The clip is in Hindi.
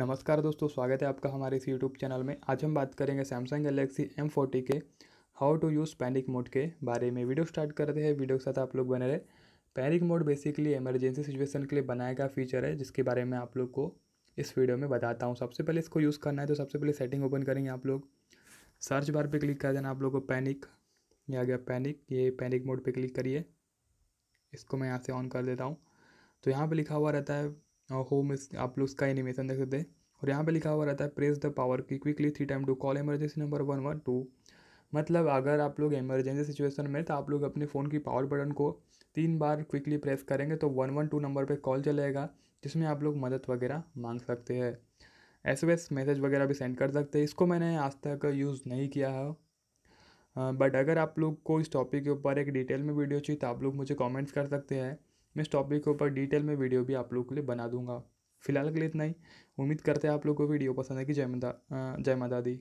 नमस्कार दोस्तों स्वागत है आपका हमारे इस यूट्यूब चैनल में आज हम बात करेंगे सैमसंग गलेक्सी एम फोर्टी के how to use panic mode के बारे में वीडियो स्टार्ट करते हैं वीडियो के साथ आप लोग बने रहे panic mode basically emergency situation के लिए बनाया गया फीचर है जिसके बारे में आप लोग को इस वीडियो में बताता हूँ सबसे पहले इसको यूज़ करना है तो सबसे पहले सेटिंग ओपन करेंगे आप लोग सर्च बार पर क्लिक कर देना आप लोग को पैनिक ये आ गया पैनिक ये पैनिक मोड पर क्लिक करिए इसको मैं यहाँ से ऑन कर देता हूँ तो यहाँ पर लिखा हुआ रहता है और होम इस आप लोग उसका एनिमेशन देख सकते हैं और यहाँ पे लिखा हुआ रहता है press the power key quickly three time to call emergency number one one two मतलब अगर आप लोग इमरजेंसी सिचुएशन में तो आप लोग अपने फ़ोन की पावर बटन को तीन बार क्विकली प्रेस करेंगे तो वन वन टू नंबर पर कॉल चलेगा जिसमें आप लोग मदद वगैरह मांग सकते हैं एस एस मैसेज वगैरह भी सेंड कर सकते हैं इसको मैंने आज तक यूज़ नहीं किया है बट अगर आप लोग को इस टॉपिक के ऊपर एक डिटेल में वीडियो चाहिए तो आप लोग मुझे कॉमेंट्स कर सकते हैं मैं इस टॉपिक के ऊपर डिटेल में वीडियो भी आप लोगों के लिए बना दूंगा फिलहाल के लिए इतना ही उम्मीद करते हैं आप लोग को वीडियो पसंद है कि जय माता जय माता दी